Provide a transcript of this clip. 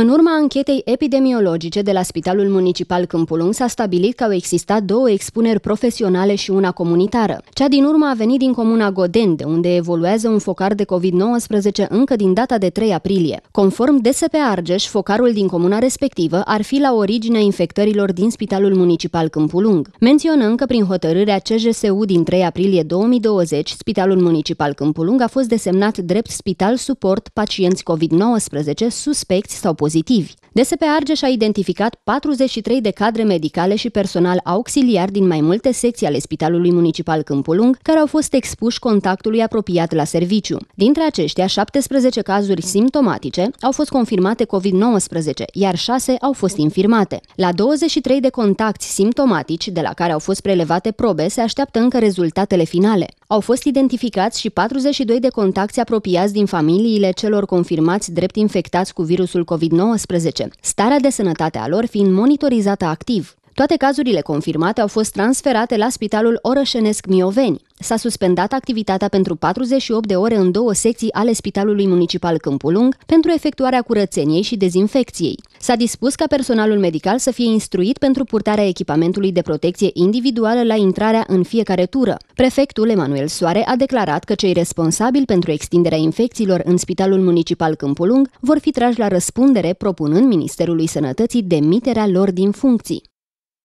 În urma anchetei epidemiologice de la Spitalul Municipal Câmpulung s-a stabilit că au existat două expuneri profesionale și una comunitară. Cea din urmă a venit din comuna Goden, de unde evoluează un focar de COVID-19 încă din data de 3 aprilie. Conform DSP Argeș, focarul din comuna respectivă ar fi la originea infectărilor din Spitalul Municipal Câmpulung. Menționăm că prin hotărârea CJSU din 3 aprilie 2020, Spitalul Municipal Câmpulung a fost desemnat drept spital suport pacienți COVID-19 suspecți sau pozitivi. DSP Argeș a identificat 43 de cadre medicale și personal auxiliar din mai multe secții ale Spitalului Municipal Câmpulung, care au fost expuși contactului apropiat la serviciu. Dintre aceștia, 17 cazuri simptomatice au fost confirmate COVID-19, iar 6 au fost infirmate. La 23 de contacti simptomatici, de la care au fost prelevate probe, se așteaptă încă rezultatele finale. Au fost identificați și 42 de contacti apropiați din familiile celor confirmați drept infectați cu virusul COVID-19, starea de sănătate a lor fiind monitorizată activ. Toate cazurile confirmate au fost transferate la Spitalul Orășenesc Mioveni. S-a suspendat activitatea pentru 48 de ore în două secții ale Spitalului Municipal Câmpul Lung pentru efectuarea curățeniei și dezinfecției. S-a dispus ca personalul medical să fie instruit pentru purtarea echipamentului de protecție individuală la intrarea în fiecare tură. Prefectul Emanuel Soare a declarat că cei responsabili pentru extinderea infecțiilor în Spitalul Municipal Câmpul Lung vor fi trași la răspundere propunând Ministerului Sănătății demiterea lor din funcții.